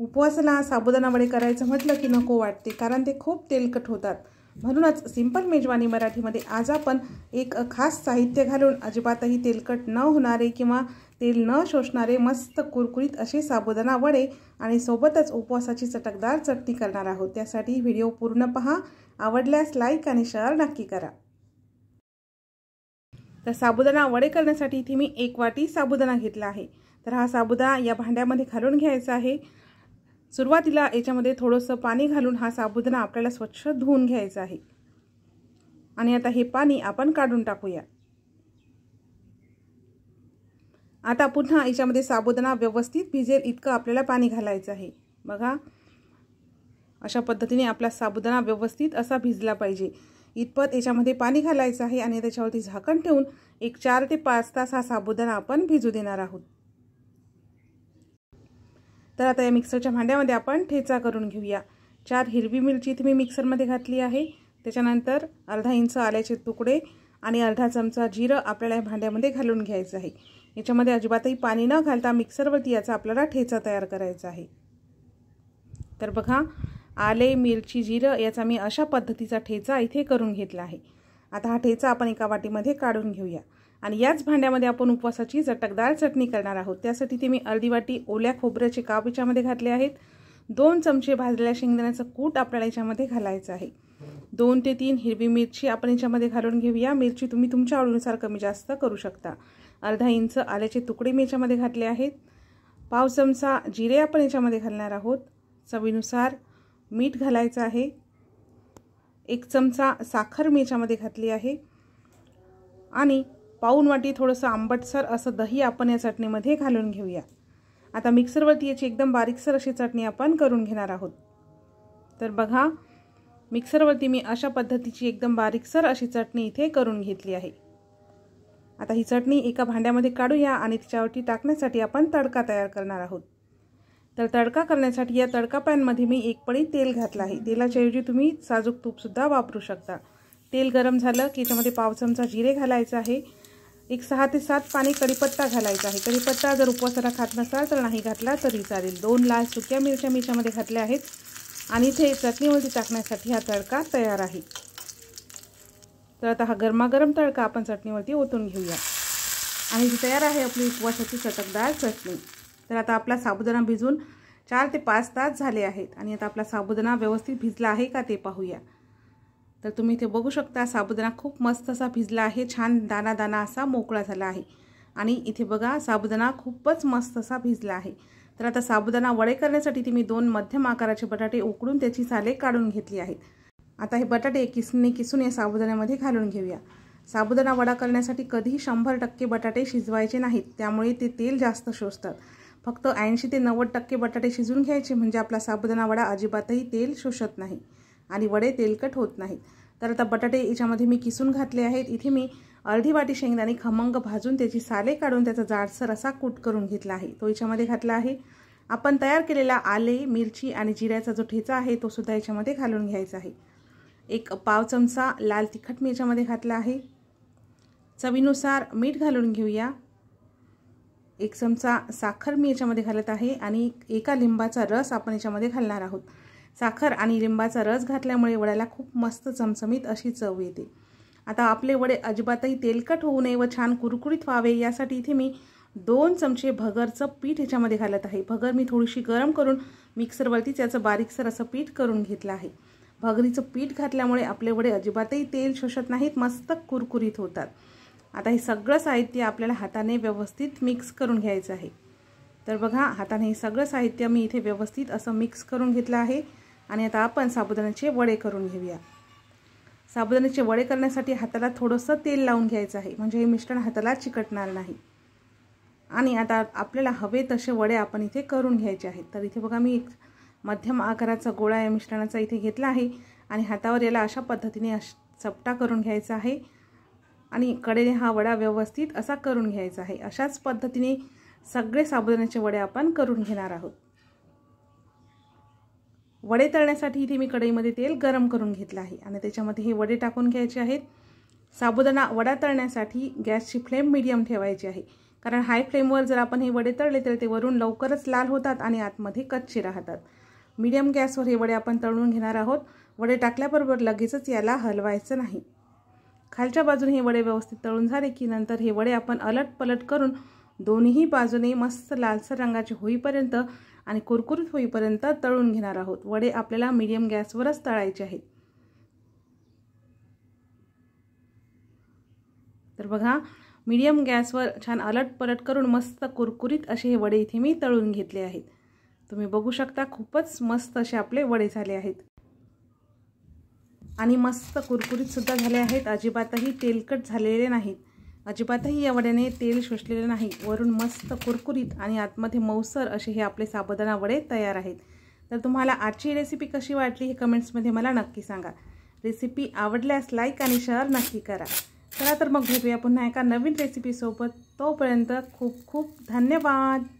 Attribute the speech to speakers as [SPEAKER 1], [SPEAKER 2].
[SPEAKER 1] उपवासाला साबुदाणा वडे करायचं म्हटलं की नको वाटते कारण ते खूप तेलकट होतात म्हणूनच सिंपल मेजवानी मराठीमध्ये आज आपण एक खास साहित्य घालून अजिबातही तेलकट न होणारे किंवा तेल न शोषणारे मस्त कुरकुरीत असे साबुदाणा वडे आणि सोबतच उपवासाची चटकदार चटणी करणार आहोत त्यासाठी व्हिडिओ पूर्ण पहा आवडल्यास लाईक आणि शेअर नक्की करा तर साबुदाणा वडे करण्यासाठी इथे मी एक वाटी साबुदाणा घेतला आहे तर हा साबुदाणा या भांड्यामध्ये घालून घ्यायचा आहे सुरुवातीला याच्यामध्ये थोडंसं पाणी घालून हा साबुदाणा आपल्याला स्वच्छ धुवून घ्यायचा आहे आणि आता हे पाणी आपण काढून टाकूया आता पुन्हा याच्यामध्ये साबुदाणा व्यवस्थित भिजेल इतकं आपल्याला पाणी घालायचं आहे बघा अशा पद्धतीने आपला साबुदाणा व्यवस्थित असा भिजला पाहिजे इतपत याच्यामध्ये पाणी घालायचं आहे आणि त्याच्यावरती झाकण ठेवून एक चार ते पाच तास हा साबुदाणा आपण भिजू देणार आहोत तर आता या मिक्सरच्या भांड्यामध्ये आपण ठेचा करून घेऊया चार हिरवी मिरची इथे मी मिक्सरमध्ये घातली आहे त्याच्यानंतर अर्धा इंच आल्याचे तुकडे आणि अर्धा चमचा जिरं आपल्याला या भांड्यामध्ये घालून घ्यायचं आहे याच्यामध्ये अजिबातही पाणी न घालता मिक्सरवरती याचा आपल्याला ठेचा तयार करायचा आहे तर बघा आले मिरची जिरं याचा मी अशा पद्धतीचा ठेचा इथे करून घेतला आहे आता हा ठेचा आपण एका वाटीमध्ये काढून घेऊया आणि याच भांड्यामध्ये आपण उपवासाची चटकदार चटणी करणार आहोत त्यासाठी ते मी अर्धी वाटी ओल्या खोबऱ्याचे काप याच्यामध्ये घातले आहेत दोन चमचे भाजलेल्या शेंगदाण्याचं कूट आपल्याला याच्यामध्ये घालायचं आहे दोन ते तीन हिरवी मिरची आपण याच्यामध्ये घालून घेऊया मिरची तुम्ही तुमच्या आवडीनुसार कमी जास्त करू शकता अर्धा इंच आल्याचे तुकडे मी याच्यामध्ये घातले आहेत पाव चमचा जिरे आपण याच्यामध्ये घालणार आहोत चवीनुसार मीठ घालायचं आहे एक चमचा साखर मी याच्यामध्ये घातली आहे आणि पाऊन वाटी थोडंसं आंबटसर असं दही आपण या चटणीमध्ये घालून घेऊया आता मिक्सरवरती याची एकदम बारीकसर अशी चटणी आपण करून घेणार आहोत तर बघा मिक्सरवरती मी अशा पद्धतीची एकदम बारीकसर अशी चटणी इथे करून घेतली आहे आता ही चटणी एका भांड्यामध्ये काढूया आणि तिच्यावरती टाकण्यासाठी आपण तडका तयार करणार आहोत तर तडका करण्यासाठी या तडका पॅनमध्ये मी एक पळी तेल घातलं आहे तेलाच्याऐवजी तुम्ही साजूक तूपसुद्धा वापरू शकता तेल गरम झालं की याच्यामध्ये पाव चमचा जिरे घालायचं आहे एक सहा ते सात पाणी कढीपत्ता घालायचा आहे कढीपत्ता जर उपवासाला खात नसाल तर नाही घातला तरी चालेल दोन लाल सुक्या मिरच्या मिरच्यामध्ये घातल्या आहेत आणि इथे चटणीवरती टाकण्यासाठी हा तडका तयार आहे तर आता हा गरमागरम तडका आपण चटणीवरती ओतून घेऊया आणि तयार आहे आपली उपवासाची चटकदार चटणी तर आता आपला साबुदाणा भिजून चार ते पाच तास झाले आहेत आणि आता आपला साबुदाणा व्यवस्थित भिजला आहे का ते पाहूया तर तुम्ही इथे बघू शकता साबुदाणा खूप मस्त असा भिजला आहे छान दाना दाना असा मोकळा झाला आहे आणि इथे बघा साबुदाणा खूपच मस्त असा भिजला आहे तर आता साबुदाणा वडे करण्यासाठी ती मी दोन मध्यम आकाराचे बटाटे उकडून त्याची साले काढून घेतली आहेत आता हे बटाटे किसने किसून या साबुदाण्यामध्ये घालून घेऊया साबुदाणा वडा करण्यासाठी कधीही शंभर टक्के बटाटे शिजवायचे नाहीत त्यामुळे ते तेल जास्त शोषतात फक्त ऐंशी ते नव्वद टक्के बटाटे शिजून घ्यायचे म्हणजे आपला साबुदाणा वडा अजिबातही तेल शोषत नाही आणि वडे तेलकट होत नाहीत तर आता बटाटे याच्यामध्ये मी किसून घातले आहेत इथे मी अर्धी वाटी शेंगदाणे खमंग भाजून त्याची साले काढून त्याचा जाडसर असा कूट करून घेतला आहे तो याच्यामध्ये घातला आहे आपण तयार केलेला आले मिरची आणि जिऱ्याचा जो ठेचा आहे तो सुद्धा याच्यामध्ये घालून घ्यायचा आहे एक पाव चमचा लाल तिखट मी याच्यामध्ये घातला आहे चवीनुसार मीठ घालून घेऊया एक चमचा साखर मी याच्यामध्ये घालत आहे आणि एका लिंबाचा रस आपण याच्यामध्ये घालणार आहोत साखर आणि लिंबाचा रस घातल्यामुळे वड्याला खूप मस्त चमचमीत अशी चव येते आता आपले वडे अजिबातही तेलकट होऊ नये व छान कुरकुरीत व्हावे यासाठी इथे मी दोन चमचे भगरचं पीठ ह्याच्यामध्ये घालत आहे भगर मी थोडीशी गरम करून मिक्सरवरती त्याचं बारीकसर असं पीठ करून घेतलं आहे भगरीचं पीठ घातल्यामुळे आपले वडे अजिबातही तेल शोषत नाहीत मस्त कुरकुरीत होतात आता हे सगळं साहित्य आपल्याला हाताने व्यवस्थित मिक्स करून घ्यायचं आहे तर बघा हाताने हे सगळं साहित्य मी इथे व्यवस्थित असं मिक्स करून घेतलं आहे आणि आता आपण साबुदाण्याचे वडे करून घेऊया साबुदाण्याचे वडे करण्यासाठी हाताला थोडंसं तेल लावून घ्यायचं आहे म्हणजे हे मिश्रण हाताला चिकटणार नाही आणि आता आपल्याला हवे तसे वडे आपण इथे करून घ्यायचे आहेत तर इथे बघा मी एक मध्यम आकाराचा गोळा या मिश्रणाचा इथे घेतला आहे आणि हातावर याला अशा पद्धतीने चपटा करून घ्यायचा आहे आणि कडेने हा वडा व्यवस्थित असा करून घ्यायचा आहे अशाच पद्धतीने सगळे साबुदाण्याचे वडे आपण करून घेणार आहोत वडे तळण्यासाठी इथे मी कढईमध्ये तेल गरम करून घेतलं आहे आणि त्याच्यामध्ये हे वडे टाकून घ्यायचे आहेत साबुदाणा वडा तळण्यासाठी गॅसची फ्लेम मिडियम ठेवायची आहे कारण हाय फ्लेमवर जर आपण हे वडे तळले तर ते वरून लवकरच लाल होतात आणि आतमध्ये कच्चे राहतात मीडियम गॅसवर हे वडे आपण तळून घेणार आहोत वडे टाकल्याबरोबर लगेचच याला हलवायचं नाही खालच्या बाजूने हे वडे व्यवस्थित तळून झाले की नंतर हे वडे आपण अलट पलट करून दोन्ही बाजूने मस्त लालसर रंगाचे होईपर्यंत आणि कुरकुरीत होईपर्यंत तळून घेणार आहोत वडे आपल्याला मीडियम गॅसवरच तळायचे आहेत तर बघा मीडियम गॅसवर छान अलट पलट करून मस्त कुरकुरीत असे हे वडे इथे मी तळून घेतले आहेत तुम्ही बघू शकता खूपच मस्त असे आपले वडे झाले आहेत आणि मस्त कुरकुरीतसुद्धा झाले आहेत अजिबातही तेलकट झालेले नाहीत अजिबातही या तेल शोषलेलं नाही वरून मस्त कुरकुरीत आणि आतमध्ये मौसर असे हे आपले साबुदाणा वडे तयार आहेत तर तुम्हाला आजची रेसिपी कशी वाटली हे कमेंट्समध्ये मला नक्की सांगा रेसिपी आवडल्यास लाईक आणि शेअर नक्की करा चला तर मग भेटूया पुन्हा एका नवीन रेसिपीसोबत तोपर्यंत खूप खूप धन्यवाद